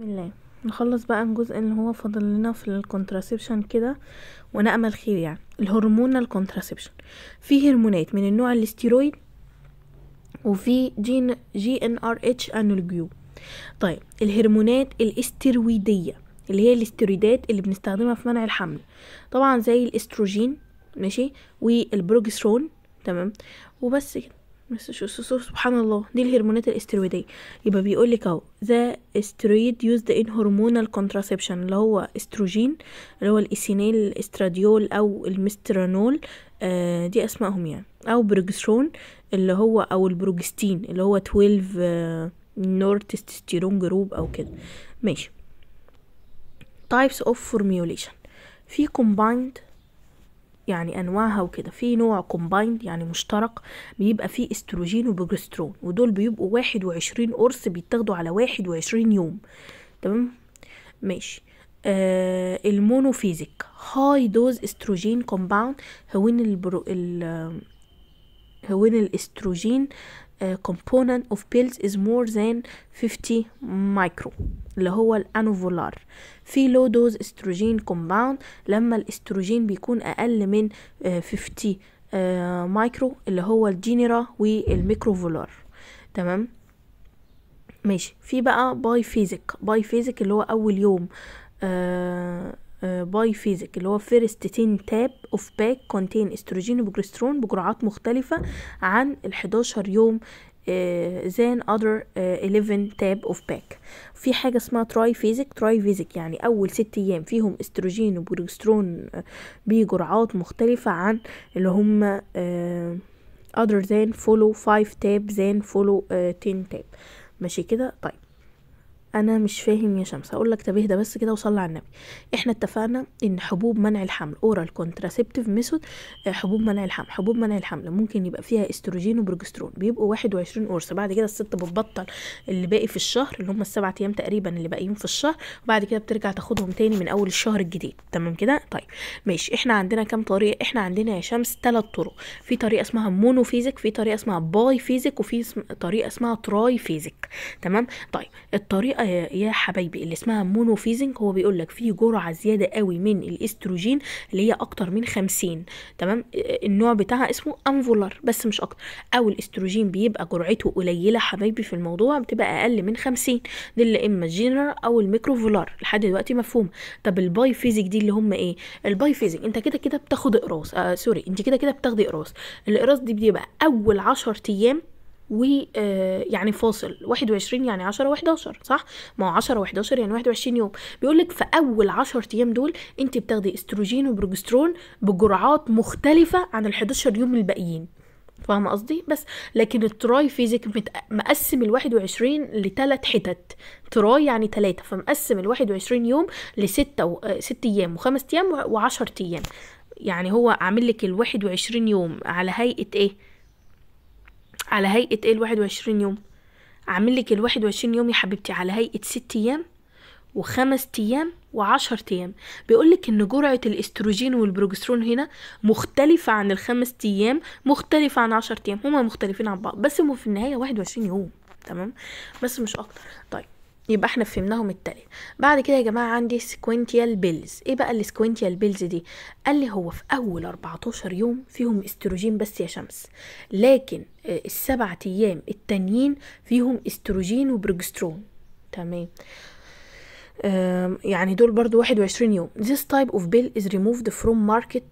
بسم الله نخلص بقى الجزء اللي هو فاضل لنا في الكونتراسبشن كده ونأمل خير يعني الهرمونال كونتراسبشن في هرمونات من النوع الاستيرويد وفي جين جي ان ار اتش انولجيو طيب الهرمونات الاسترويديه اللي هي الاستيرويدات اللي بنستخدمها في منع الحمل طبعا زي الاستروجين ماشي والبروجسترون تمام وبس كده بس شو سبحان الله دي الهرمونات الاسترويدية يبقى بيقول لك اهو ذا استرويد يوزد ان هرمونال كونتراسبشن اللي هو استروجين اللي هو الايسينيل استراديول او المسترانول آه دي اسمائهم يعني او بروجسترون اللي هو او البروجستين اللي هو 12 آه نور تستيرون جروب او كده ماشي types of formulation في combined يعني انواعها وكده في نوع كومبايند يعني مشترك بيبقى فيه استروجين وبروجسترون ودول بيبقوا واحد وعشرين قرص بيتاخدوا على واحد وعشرين يوم تمام ماشي آه المونوفيزيك هاي دوز استروجين كومباوند هوين البرو ال هوين الاستروجين آه، component of pills is more than 50 micro اللي هو الانوفولار في لو دوز استروجين كومباوند لما الاستروجين بيكون اقل من 50 آه، مايكرو آه، اللي هو الجينيرا والميكروفولار تمام ماشي في بقى باي فيزيك باي فيزيك اللي هو اول يوم آه باي آه، فيزك اللي هو فيرست تين تاب اوف باك كونتين استروجين وبروجسترون بجرعات مختلفة عن ال 11 يوم آه، than اذر 11 تاب اوف باك في حاجة اسمها تراي فيزيك تراي فيزيك يعني أول ست أيام فيهم استروجين وبروجسترون آه، بجرعات مختلفة عن اللي هم اذر than فولو 5 تاب than فولو 10 تاب ماشي كده طيب انا مش فاهم يا شمس هقول لك طب اهدى بس كده وصلي على النبي احنا اتفقنا ان حبوب منع الحمل اورال كونتراسبتيف ميثود حبوب منع الحمل حبوب منع الحمل ممكن يبقى فيها استروجين وبروجسترون بيبقوا 21 قرص بعد كده الست بتبطل اللي باقي في الشهر اللي هم السبع ايام تقريبا اللي باقيين في الشهر وبعد كده بترجع تاخدهم تاني من اول الشهر الجديد تمام كده طيب ماشي احنا عندنا كام طريقه احنا عندنا يا شمس ثلاث طرق في طريقه اسمها مونوفيزيك في طريقه اسمها باي فيزيك وفي طريقه اسمها تراي فيزيك تمام طيب الطريقه يا حبايبي اللي اسمها مونوفيزنج هو بيقول لك في جرعه زياده قوي من الاستروجين اللي هي اكتر من 50 تمام آه، النوع بتاعها اسمه انفولار بس مش اكتر او الاستروجين بيبقى جرعته قليله حبايبي في الموضوع بتبقى اقل من 50 دي اللي اما الجنرال او الميكروفولار لحد دلوقتي مفهوم طب الباي فيزيك دي اللي هم ايه الباي فيزيك انت كده كده بتاخد اقراص آه سوري انت كده كده بتاخدي اقراص الاقراص دي بيبقى اول 10 ايام ويعني آه، فاصل 21 يعني 10 و11 صح ما هو 10 و11 يعني 21 يوم بيقول لك في اول 10 ايام دول انت بتاخدي استروجين وبروجسترون بجرعات مختلفه عن ال 11 يوم الباقيين فاهمه قصدي بس لكن التراي فيزيك مقسم ال 21 لثلاث حتت تراي يعني ثلاثه فمقسم ال 21 يوم لسته و... آه، ست ايام وخمس ايام و10 ايام يعني هو عامل لك ال 21 يوم على هيئه ايه على هيئة ايه الواحد وعشرين يوم عامل لك الواحد وعشرين يوم يا حبيبتي على هيئة ست أيام وخمس أيام وعشر أيام بيقولك إن جرعة الاستروجين والبروجسترون هنا مختلفة عن الخمس أيام مختلفة عن عشر أيام هما مختلفين عن بعض بس هما في النهاية واحد وعشرين يوم تمام بس مش أكتر طيب يبقى احنا فهمناهم التالي بعد كده يا جماعه عندي سكوينتيال بيلز ايه بقى السكوينتيال بيلز دي قال لي هو في اول 14 يوم فيهم استروجين بس يا شمس لكن آه، السبع ايام التانيين فيهم استروجين وبروجسترون تمام يعني دول برضو 21 يوم this type of bill is removed from market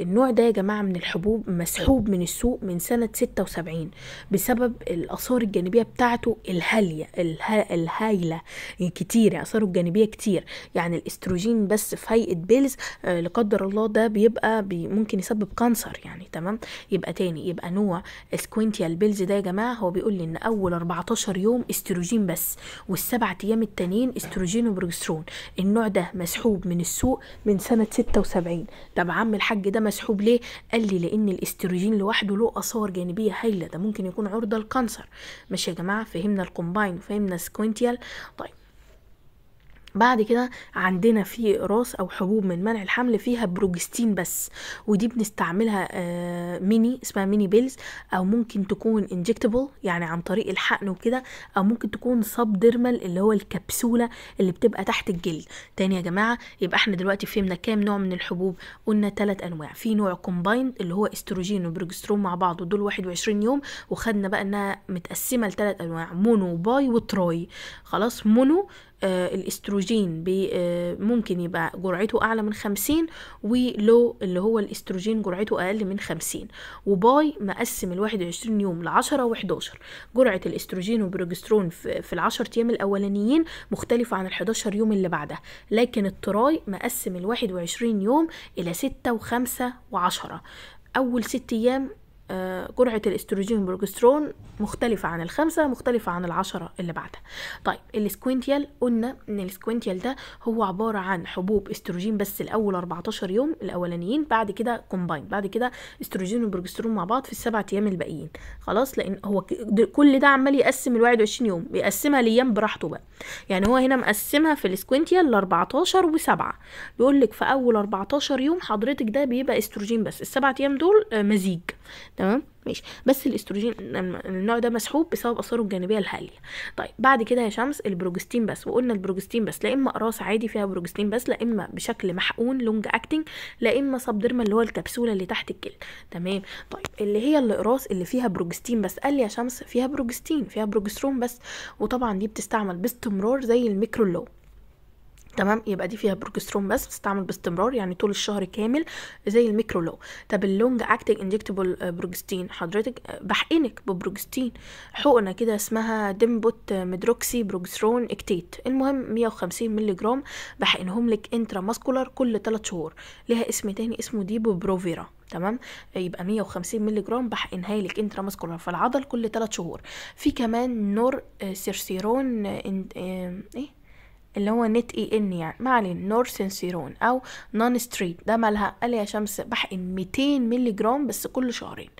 النوع ده يا جماعة من الحبوب مسحوب من السوق من سنة 76 بسبب الآثار الجانبية بتاعته الهالية الها الهايلة كتيرة آثاره الجانبية كتير يعني الاستروجين بس في هيئة بيلز آه، لا قدر الله ده بيبقى بي ممكن يسبب كانسر يعني تمام يبقى تاني يبقى نوع اسكوينتيا بيلز ده يا جماعة هو بيقول لي إن أول 14 يوم استروجين بس والسبعة أيام التانيين استروجين وبروجين بروجسترون النوع ده مسحوب من السوق من سنة 76 طب عم الحاج ده مسحوب ليه قال لي لأن الاستروجين لوحده له آثار جانبية هايلة ده ممكن يكون عرضة للكانسر ماشي يا جماعة فهمنا الكومباين وفهمنا السكوينتيال طيب بعد كده عندنا في راس او حبوب من منع الحمل فيها بروجستين بس ودي بنستعملها آه ميني اسمها ميني بيلز او ممكن تكون انجكتبل يعني عن طريق الحقن وكده او ممكن تكون سب ديرمال اللي هو الكبسوله اللي بتبقى تحت الجلد تاني يا جماعه يبقى احنا دلوقتي فهمنا كام نوع من الحبوب قلنا تلات انواع في نوع كومبايند اللي هو استروجين وبروجسترون مع بعض ودول 21 يوم وخدنا بقى انها متقسمه لثلاث انواع مونو باي وتراي خلاص مونو آه، الاستروجين آه، ممكن يبقى جرعته اعلى من 50 ولو اللي هو الاستروجين جرعته اقل من 50 وباي مقسم ال 21 يوم ل 10 و11 جرعه الاستروجين والبروجسترون في ال 10 ايام الاولانيين مختلفه عن ال 11 يوم اللي بعدها لكن التراي مقسم ال 21 يوم الى 6 و5 و10 اول 6 ايام جرعة الاستروجين والبروجسترون مختلفة عن الخمسة مختلفة عن العشرة اللي بعدها طيب السكوينتيال قلنا ان السكوينتيال ده هو عبارة عن حبوب استروجين بس الاول 14 يوم الاولانيين بعد كده كومباين بعد كده استروجين والبروجسترون مع بعض في السبع ايام الباقيين خلاص لان هو كل ده عمال يقسم ال 21 يوم بيقسمها ليام براحته بقى يعني هو هنا مقسمها في السكوينتيال ل 14 و7 بيقول لك في اول 14 يوم حضرتك ده بيبقى استروجين بس السبع ايام دول آه، مزيج تمام ماشي بس الاستروجين النوع ده مسحوب بسبب اثاره الجانبيه الحاليه طيب بعد كده يا شمس البروجستين بس وقلنا البروجستين بس لا اما قراص عادي فيها بروجستين بس لا اما بشكل محقون لونج اكتنج لا اما سبدرما اللي هو الكبسوله اللي تحت الجلد تمام طيب اللي هي الاقراص اللي فيها بروجستين بس قال لي يا شمس فيها بروجستين فيها بروجسترون بس وطبعا دي بتستعمل باستمرار زي الميكرولو تمام يبقى دي فيها بروجسترون بس بتستعمل باستمرار يعني طول الشهر كامل زي الميكرو لو طب اللونج اكتنج انجكتبل بروجستين حضرتك آه، بحقنك ببروجستين حقنه كده اسمها ديمبوت ميدروكسي بروجسترون اكتيت المهم 150 مللي جرام بحقنهم لك انترا ماسكولار كل 3 شهور ليها اسم تاني اسمه ديبو بروفيرا تمام آه، يبقى 150 مللي جرام بحقنها لك انترا ماسكولار في العضل كل 3 شهور في كمان نور آه، سيرسيرون ايه اللي هو نت اي ان يعني ما علينا نورثن سيرون او نون ستريت ده مالها قال يا شمس بحقن 200 مللي جرام بس كل شهرين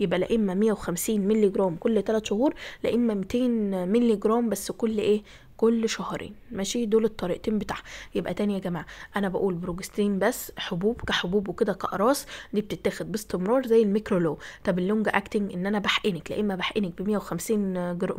يبقى لا اما 150 مللي جرام كل 3 شهور لا اما 200 مللي جرام بس كل ايه كل شهرين ماشي دول الطريقتين بتاعها يبقى تاني يا جماعه انا بقول بروجسترين بس حبوب كحبوب وكده كاقراص دي بتتاخد باستمرار زي الميكرولو طب اللونج اكتنج ان انا بحقنك لا اما بحقنك ب 150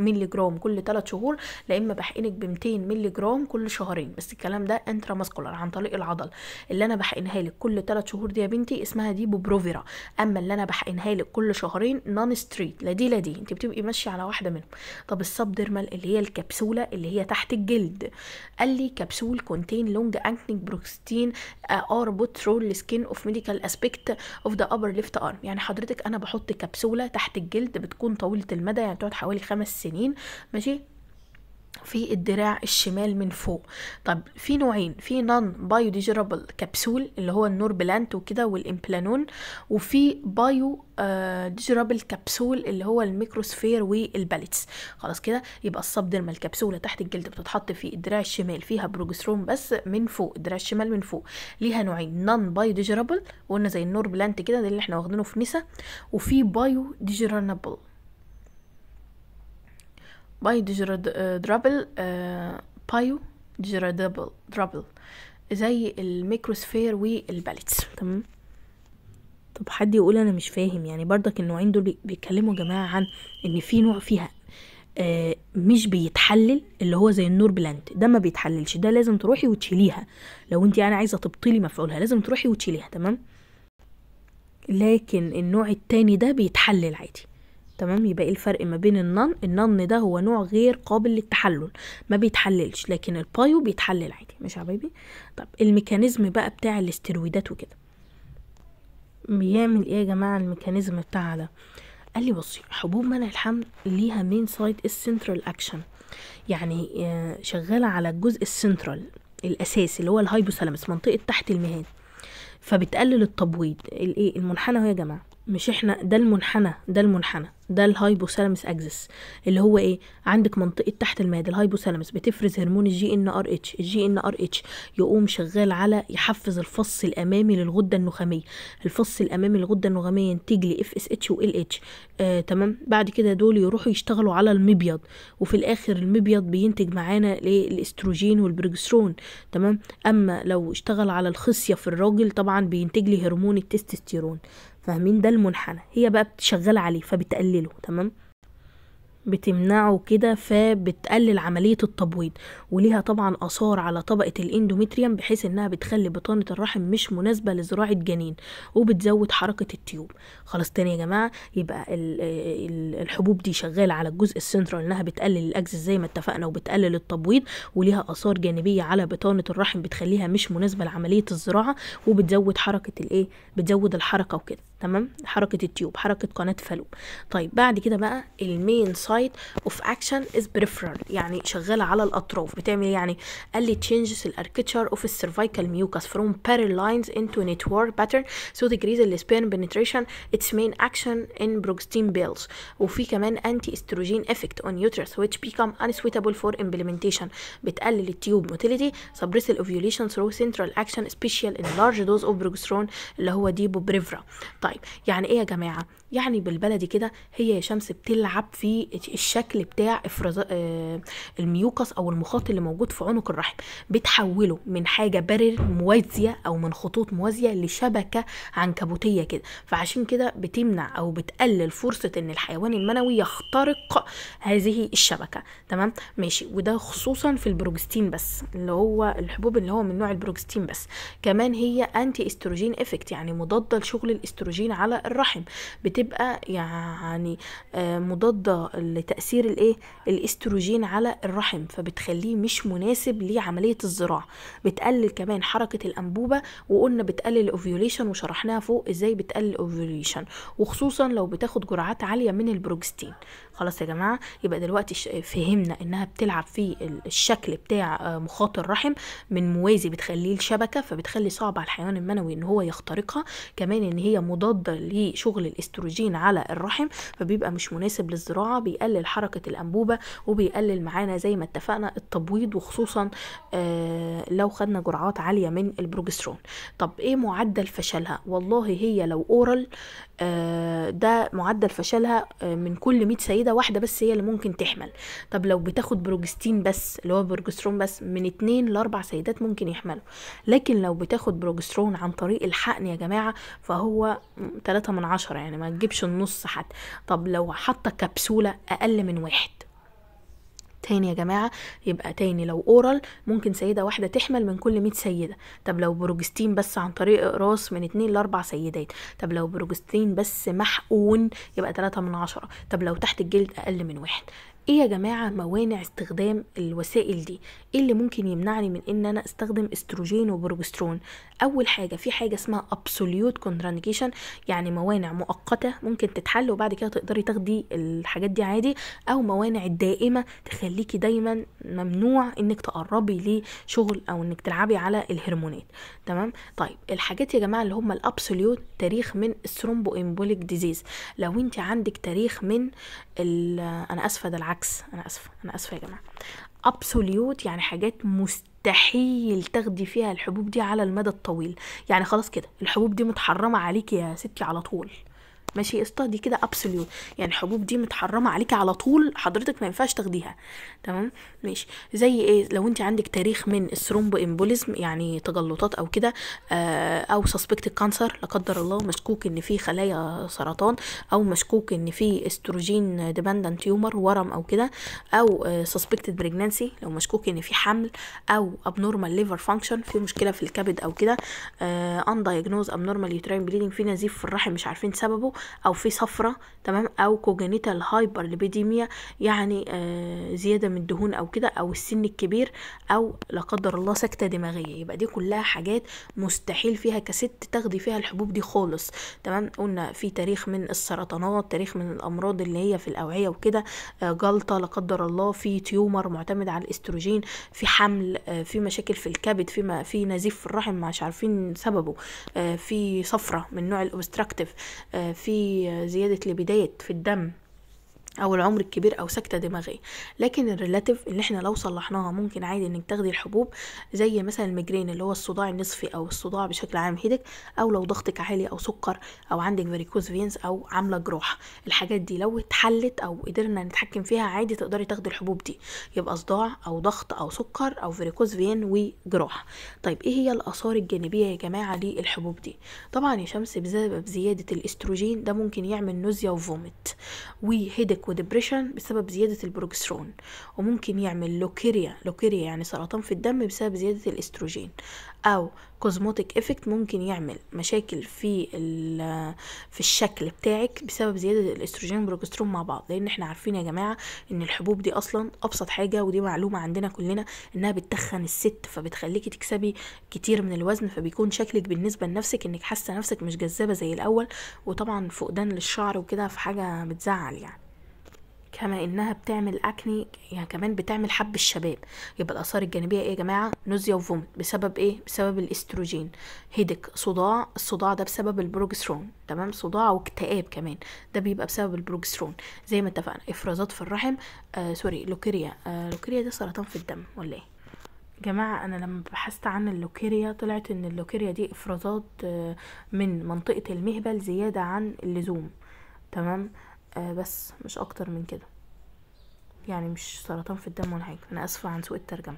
مللي جرام كل 3 شهور لا اما بحقنك ب 200 مللي جرام كل شهرين بس الكلام ده انترا ماسكولار عن طريق العضل اللي انا بحقنها لك كل 3 شهور دي يا بنتي اسمها دي بوبروفيرا اما اللي انا بحقنها لك كل شهرين نون ستريت لا دي لا دي انت بتبقي ماشيه على واحده منهم طب السبديرمال اللي هي الكبسوله اللي هي تحت الجلد قال لي كبسول كونتين لونج انكنج بروكستين ار بوترول رول سكين اوف ميديكال اسبكت اوف ذا ابر ليفت ارم يعني حضرتك انا بحط كبسوله تحت الجلد بتكون طويله المدى يعني تقعد حوالي خمس سنين ماشي في الدراع الشمال من فوق طب في نوعين في نون بايو ديجربل كبسول اللي هو النور بلانت وكده والامبلانون وفي بايو ديجربل كبسول اللي هو الميكروسفير والباليتس خلاص كده يبقى ديرمال الكبسوله تحت الجلد بتتحط في الدراع الشمال فيها بروجسترون بس من فوق الدراع الشمال من فوق ليها نوعين نون بايو ديجربل قلنا زي النور بلانت كده ده اللي احنا واخدينه في نسا وفي بايو ديجرانبل باي آه، درابل آه، بايو دبل درابل زي الميكروسفير والباليتس تمام طب حد يقول انا مش فاهم يعني برضك النوعين دول بيتكلموا يا جماعه عن ان في نوع فيها آه، مش بيتحلل اللي هو زي النور بلانت ده ما بيتحللش ده لازم تروحي وتشيليها لو انت يعني عايزه تبطلي مفعولها لازم تروحي وتشيليها تمام لكن النوع التاني ده بيتحلل عادي تمام يبقى إيه الفرق ما بين النن النن ده هو نوع غير قابل للتحلل ما بيتحللش لكن البايو بيتحلل عادي مش حبايبي طب الميكانيزم بقى بتاع الاسترويدات وكده بيعمل ايه يا جماعه الميكانيزم بتاعها ده قال لي بصي حبوب منع الحمل ليها مين سايد السنترال اكشن يعني آه، شغاله على الجزء السنترال الاساسي اللي هو الهايبوثالامس منطقه تحت المهاد فبتقلل التبويض الايه المنحنى اهو يا جماعه مش احنا ده المنحنى ده المنحنى ده الهايبوثالامس اكسس اللي هو ايه عندك منطقه تحت المعده الهايبوثالامس بتفرز هرمون الجي ان ار اتش الجي ان ار اتش يقوم شغال على يحفز الفص الامامي للغده النخاميه الفص الامامي للغده النخاميه ينتج لي اف اس اتش وال اتش تمام بعد كده دول يروحوا يشتغلوا على المبيض وفي الاخر المبيض بينتج معانا الاستروجين والبروجسترون تمام اما لو اشتغل على الخصيه في الراجل طبعا بينتج لي هرمون التستوستيرون فاهمين ده المنحنى هي بقى شغاله عليه فبتقلله تمام بتمنعه كده فبتقلل عملية التبويض وليها طبعا آثار على طبقة الاندومتريم بحيث انها بتخلي بطانة الرحم مش مناسبة لزراعة جنين وبتزود حركة التيوب خلاص تاني يا جماعة يبقى الحبوب دي شغالة على الجزء السنترال انها بتقلل الاجزاء زي ما اتفقنا وبتقلل التبويض وليها آثار جانبية على بطانة الرحم بتخليها مش مناسبة لعملية الزراعة وبتزود حركة الايه بتزود الحركة وكده تمام حركه التيوب حركه قناه فالوب طيب بعد كده بقى المين سايت اوف اكشن از بريفرال يعني شغاله على الاطراف بتعمل يعني قال لي changes الاركتشر اوف السيرفايكال ميوكس فروم parallel لاينز into network pattern so decrease the sperm penetration its main action in progestin pills وفي كمان anti estrogen effect on uterus which become unsuitable for implementation بتقلل التيوب motility suppress ovulation through central action special in large dose of progesterone اللي هو ديبو بريفرا طيب طيب يعني ايه يا جماعه يعني بالبلدي كده هي يا شمس بتلعب في الشكل بتاع افراز آه، الميوكس او المخاط اللي موجود في عنق الرحم بتحوله من حاجه برر موازيه او من خطوط موازيه لشبكه عنكبوتيه كده فعشان كده بتمنع او بتقلل فرصه ان الحيوان المنوي يخترق هذه الشبكه تمام ماشي وده خصوصا في البروجستين بس اللي هو الحبوب اللي هو من نوع البروجستين بس كمان هي انتي استروجين افكت يعني مضاده لشغل الاستروجين الأنجين على الرحم بتبقى يعني آه، مضادة لتأثير الايه الاستروجين على الرحم فبتخليه مش مناسب لعملية الزراعة بتقلل كمان حركة الأنبوبة وقلنا بتقلل الاوفيوليشن وشرحناها فوق ازاي بتقلل الاوفيوليشن وخصوصا لو بتاخد جرعات عالية من البروجستين خلاص يا جماعة يبقى دلوقتي فهمنا انها بتلعب في الشكل بتاع آه، مخاط الرحم من موازي بتخليه الشبكة فبتخلي صعب على الحيوان المنوي ان هو يخترقها كمان ان هي مضادة مضادة لشغل الاستروجين على الرحم فبيبقى مش مناسب للزراعة بيقلل حركة الأنبوبة وبيقلل معانا زي ما اتفقنا التبويض وخصوصا آه، لو خدنا جرعات عالية من البروجسترون طب ايه معدل فشلها والله هي لو اورال آه، ده معدل فشلها آه، من كل 100 سيدة واحدة بس هي اللي ممكن تحمل طب لو بتاخد بروجستين بس اللي هو بروجسترون بس من اتنين لاربع سيدات ممكن يحملوا لكن لو بتاخد بروجسترون عن طريق الحقن يا جماعة فهو 3 من عشرة يعني ما تجيبش النص حتى طب لو حاطة كبسولة أقل من واحد تاني يا جماعة يبقى تاني لو أورال ممكن سيدة واحدة تحمل من كل مية سيدة طب لو بروجستين بس عن طريق إقراص من اتنين لأربع سيدات طب لو بروجستين بس محقون يبقى تلاتة من عشرة طب لو تحت الجلد أقل من واحد ايه يا جماعه موانع استخدام الوسائل دي ايه اللي ممكن يمنعني من ان انا استخدم استروجين وبروجسترون اول حاجه في حاجه اسمها ابسوليوت كونترانديكيشن يعني موانع مؤقته ممكن تتحل وبعد كده تقدري تاخدي الحاجات دي عادي او موانع الدائمه تخليكي دايما ممنوع انك تقربي لشغل او انك تلعبي على الهرمونات تمام طيب الحاجات يا جماعه اللي هم الابسوليوت تاريخ من الثرومبو امبوليك ديزيز لو انت عندك تاريخ من انا اسفه ده العكس بالعكس انا اسفه انا اسفه يا جماعه ابسوليوت يعني حاجات مستحيل تاخدي فيها الحبوب دي على المدى الطويل يعني خلاص كده الحبوب دي متحرمه عليكي يا ستي على طول ماشي قشطه دي كده ابسوليوت يعني الحبوب دي متحرمه عليكي على طول حضرتك ما ينفعش تاخديها تمام ماشي زي ايه لو انت عندك تاريخ من الثرومب امبوليزم يعني تجلطات او كده آه او سسبكت كانسر لا قدر الله مشكوك ان في خلايا سرطان او مشكوك ان في استروجين ديبندنت تيومر ورم او كده او سسبكتد آه، بريجنانسي لو مشكوك ان في حمل او ابنورمال ليفر فانكشن في مشكله في الكبد او كده ان دايجنوز ابنورمال يوتراين بليدنج في نزيف في الرحم مش عارفين سببه او في صفرة تمام او كوجينيتال هايبر ليبيديميا يعني آه زيادة من الدهون او كده او السن الكبير او لا قدر الله سكتة دماغية يبقى دي كلها حاجات مستحيل فيها كست تاخدي فيها الحبوب دي خالص تمام قلنا في تاريخ من السرطانات تاريخ من الامراض اللي هي في الاوعية وكده آه جلطة لا قدر الله في تيومر معتمد على الاستروجين في حمل آه في مشاكل في الكبد في ما في نزيف في الرحم مش عارفين سببه آه في صفرة من نوع الاوبستراكتيف آه في زيادة لبداية في الدم او العمر الكبير او سكته دماغيه لكن الريلاتيف اللي احنا لو صلحناها ممكن عادي انك تاخدي الحبوب زي مثلا الميجرين اللي هو الصداع النصفي او الصداع بشكل عام هيدك او لو ضغطك عالي او سكر او عندك فاريكوز فينز او عامله جروح الحاجات دي لو اتحلت او قدرنا نتحكم فيها عادي تقدري تاخدي الحبوب دي يبقى صداع او ضغط او سكر او فاريكوز فين وجروح طيب ايه هي الاثار الجانبيه يا جماعه للحبوب دي طبعا يا شمس بسبب زياده الاستروجين ده ممكن يعمل نوزيا وفومت وهيدك وديبريشن بسبب زيادة البروجسترون وممكن يعمل لوكيريا لوكيريا يعني سرطان في الدم بسبب زيادة الاستروجين أو كوزموتيك افكت ممكن يعمل مشاكل في في الشكل بتاعك بسبب زيادة الاستروجين والبروجسترون مع بعض لأن احنا عارفين يا جماعة إن الحبوب دي أصلا أبسط حاجة ودي معلومة عندنا كلنا إنها بتخن الست فبتخليكي تكسبي كتير من الوزن فبيكون شكلك بالنسبة لنفسك إنك حاسة نفسك مش جذابة زي الأول وطبعا فقدان للشعر وكده في حاجة بتزعل يعني كما انها بتعمل اكني يعني كمان بتعمل حب الشباب يبقى الاثار الجانبيه ايه يا جماعه نوزيا وفومت بسبب ايه بسبب الاستروجين هيدك صداع الصداع ده بسبب البروجسترون تمام صداع واكتئاب كمان ده بيبقى بسبب البروجسترون زي ما اتفقنا افرازات في الرحم آه سوري لوكيريا آه لوكيريا ده سرطان في الدم ولا ايه جماعة أنا لما بحثت عن اللوكيريا طلعت إن اللوكيريا دي إفرازات آه، من منطقة المهبل زيادة عن اللزوم تمام آه بس مش اكتر من كده يعني مش سرطان في الدم ولا حاجه انا اسفه عن سوء الترجمه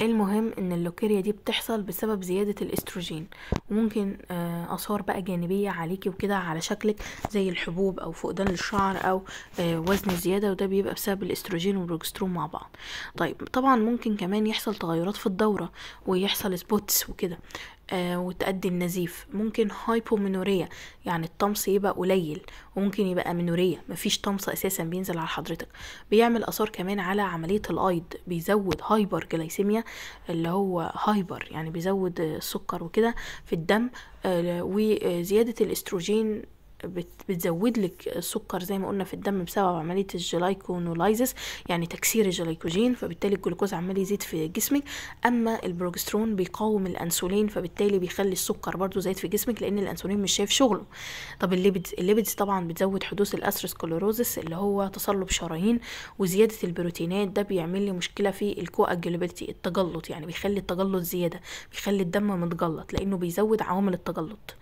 إيه المهم ان اللوكيريا دي بتحصل بسبب زيادة الاستروجين وممكن آه، اثار بقى جانبية عليكي وكده على شكلك زي الحبوب او فقدان الشعر او آه، وزن زيادة وده بيبقى بسبب الاستروجين والبروجسترون مع بعض طيب طبعا ممكن كمان يحصل تغيرات في الدورة ويحصل سبوتس وكده آه، وتقدم النزيف ممكن هايبومينورية يعني الطمس يبقى قليل وممكن يبقى منورية مفيش طمس اساسا بينزل على حضرتك بيعمل اثار كمان على عمليه الايض بيزود هايبر جلايسيميا اللي هو هايبر يعني بيزود السكر وكده في الدم آه، وزياده الاستروجين بتزود لك السكر زي ما قلنا في الدم بسبب عمليه الجلايكونولايزس يعني تكسير الجلايكوجين فبالتالي الجلوكوز عمال يزيد في جسمك اما البروجسترون بيقاوم الانسولين فبالتالي بيخلي السكر برضو زايد في جسمك لان الانسولين مش شايف شغله طب الليبيدز الليبيدز طبعا بتزود حدوث الاسروسكلوروزس اللي هو تصلب شرايين وزياده البروتينات ده بيعمل لي مشكله في الكواجولابيلتي التجلط يعني بيخلي التجلط زياده بيخلي الدم متجلط لانه بيزود عوامل التجلط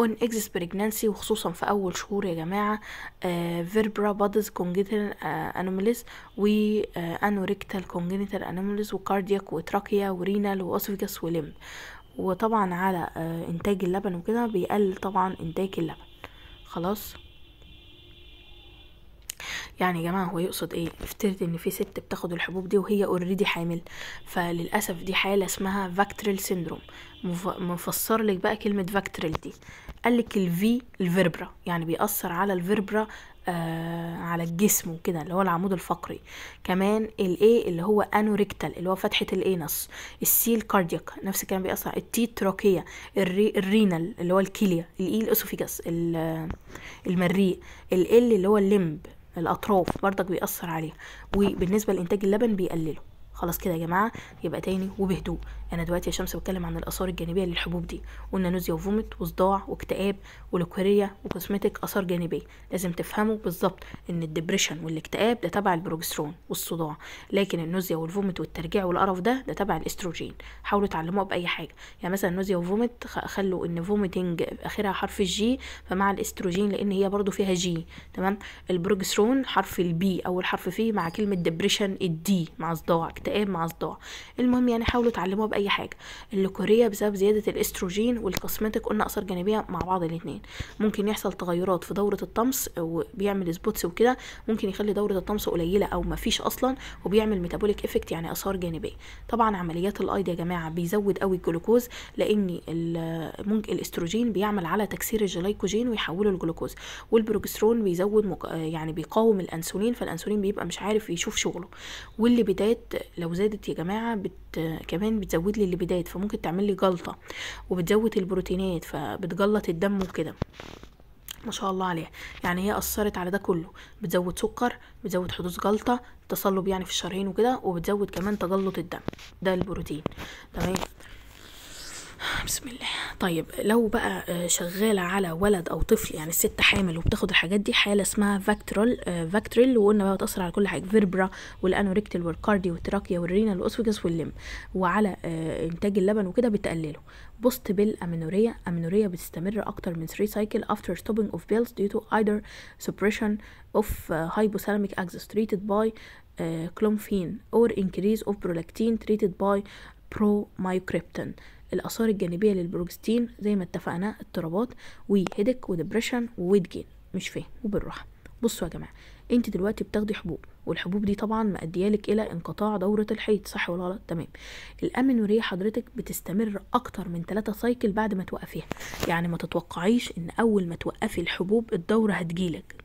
on excess pregnancy وخصوصا في أول شهور يا جماعة uh, vertebra bodies congenital uh, anomalies و uh, anorectal congenital anomalies و cardiac و trachea و renal و esophagus و limb وطبعا على uh, إنتاج اللبن وكده بيقل طبعا إنتاج اللبن خلاص يعني يا جماعه هو يقصد ايه افترض ان في ست بتاخد الحبوب دي وهي اوريدي حامل فللاسف دي حاله اسمها فاكتريل سيندروم مفسر لك بقى كلمه فاكتريل دي قال لك الفي الفيربرا يعني بيأثر على الفيربرا آه على الجسم وكده اللي هو العمود الفقري كمان الاي اللي هو انوريكتال اللي هو فتحه الانس السي الكاردياك نفس الكلام بيأثر التي التراكيه الري الرينال اللي هو الكليه الاي e الاسوفيجاس المريء ال اللي هو الليمب الاطراف برضك بيأثر عليها وبالنسبه لانتاج اللبن بيقلله خلاص كده يا جماعه يبقى تاني وبهدوء انا دلوقتي يا شمس بتكلم عن الاثار الجانبيه للحبوب دي قلنا نوزيا وفومت وصداع واكتئاب ولوكوريا وكوسمتيك اثار جانبيه لازم تفهموا بالظبط ان الدبريشن والاكتئاب ده تبع البروجسترون والصداع لكن النوزيا والفومت والترجيع والقرف ده ده تبع الاستروجين حاولوا اتعلموها باي حاجه يعني مثلا نوزيا وفومت خلوا ان فوميتنج اخرها حرف الجي فمع الاستروجين لان هي برضو فيها جي تمام البروجسترون حرف البي اول حرف فيه مع كلمه دبريشن الدي مع صداع اكتئاب مع صداع المهم يعني حاولوا تعلموها باي اي حاجه الليكوريا بسبب زياده الاستروجين والكوسماتيك قلنا اثار جانبيه مع بعض الاثنين ممكن يحصل تغيرات في دوره الطمس وبيعمل سبوتس وكده ممكن يخلي دوره الطمس قليله او مفيش اصلا وبيعمل ميتابوليك افكت يعني اثار جانبيه طبعا عمليات الايض يا جماعه بيزود قوي الجلوكوز لان ممكن الاستروجين بيعمل على تكسير الجلايكوجين ويحوله لجلوكوز والبروجسترون بيزود مك... يعني بيقاوم الانسولين فالانسولين بيبقى مش عارف يشوف شغله والليبيدات لو زادت يا جماعه بت... كمان بتزود بتزود لي الليبيدات فممكن تعمل لي جلطه وبتزود البروتينات فبتجلط الدم وكده ما شاء الله عليها يعني هي اثرت على ده كله بتزود سكر بتزود حدوث جلطه تصلب يعني في الشرايين وكده وبتزود كمان تجلط الدم ده البروتين تمام بسم الله طيب لو بقى آه، شغالة على ولد أو طفل يعني الست حامل وبتاخد الحاجات دي حالة اسمها فاكترول آه، فاكترل وقلنا بقى بتأثر على كل حاجة فيربرا والانوريكتل والكاردي والتراكيا والرينال والأسفجس واللم وعلى آه، إنتاج اللبن وكده بتقلله بوست بيل أمينوريا أمينوريا بتستمر أكتر من 3 سايكل after stopping of pills due to either suppression of hypothalamic axis treated by clomphene or increase of prolactin treated by promyocryptin الآثار الجانبية للبروجستين زي ما اتفقنا اضطرابات وهيدك ودبريشن وويت جين مش فاهم وبالراحة بصوا يا جماعة انت دلوقتي بتاخدي حبوب والحبوب دي طبعا مأديالك الى انقطاع دورة الحيض صح ولا غلط تمام الامينوريه حضرتك بتستمر اكتر من 3 سايكل بعد ما توقفيها يعني ما تتوقعيش ان اول ما توقفي الحبوب الدورة هتجيلك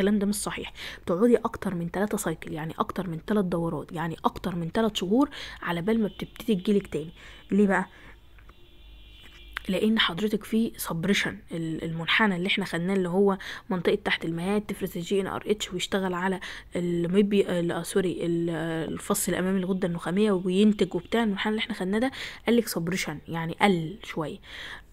الكلام ده مش صحيح بتقعدي اكتر من 3 سايكل يعني اكتر من 3 دورات يعني اكتر من 3 شهور على بال ما بتبتدي تجيلك تاني ليه بقى لان حضرتك في سبريشن المنحنى اللي احنا خدناه اللي هو منطقه تحت المهاد تفرز الجي ان ار اتش ويشتغل على الميبي سوري آه، الفص الامامي الغده النخاميه وينتج وبتاع المنحنى اللي احنا خدناه ده قال لك سبريشن يعني قل شويه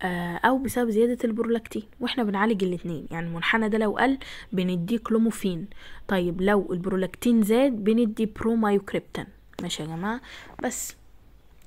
آه، او بسبب زياده البرولاكتين واحنا بنعالج الاثنين يعني المنحنى ده لو قل بنديه كلوموفين طيب لو البرولاكتين زاد بندي برومايوكريبتين ماشي يا جماعه بس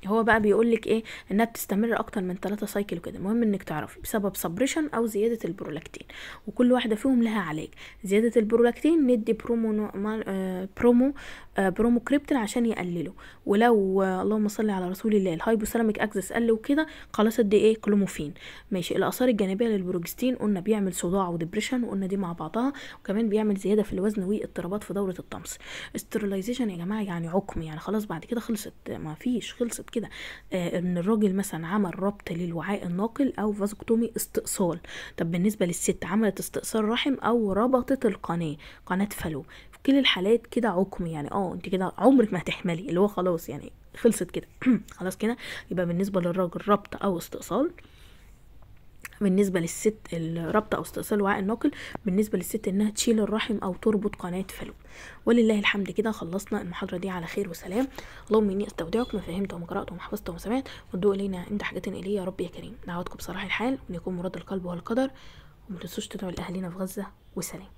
هو بقى بيقول لك ايه انها بتستمر اكتر من ثلاثة سايكل وكده المهم انك تعرفي بسبب سبريشن او زياده البرولاكتين وكل واحده فيهم لها علاج زياده البرولاكتين ندي برومو نوع آه برومو آه برومو كريبتين عشان يقلله ولو آه اللهم صل على رسول الله الهايبوثالاميك اكسس قل وكده خلاص ادي ايه كلوموفين ماشي الاثار الجانبيه للبروجستين قلنا بيعمل صداع ودبريشن وقلنا دي مع بعضها وكمان بيعمل زياده في الوزن واضطرابات في دوره الطمس استرلايزيشن يا جماعه يعني عقم يعني خلاص بعد كده خلصت ما فيش خلصت بالظبط كده آه ان الراجل مثلا عمل ربط للوعاء الناقل او فازكتومي استئصال طب بالنسبه للست عملت استئصال رحم او ربطت القناه قناه فلو في كل الحالات كده عقم يعني اه انت كده عمرك ما هتحملي اللي هو خلاص يعني خلصت كده خلاص كده يبقى بالنسبه للراجل ربط او استئصال بالنسبة للست الرابطة أو استئصال وعاء الناقل بالنسبة للست إنها تشيل الرحم أو تربط قناة فلو ولله الحمد كده خلصنا المحاضرة دي على خير وسلام اللهم إني أستودعك ما فهمت وما قرأت وما حفظت وما سمعت وادعوا إلينا أنت حاجة إلي يا رب يا كريم دعواتكم بصراحة الحال وأن يكون مراد القلب والقدر وما تنسوش تدعوا لأهالينا في غزة وسلام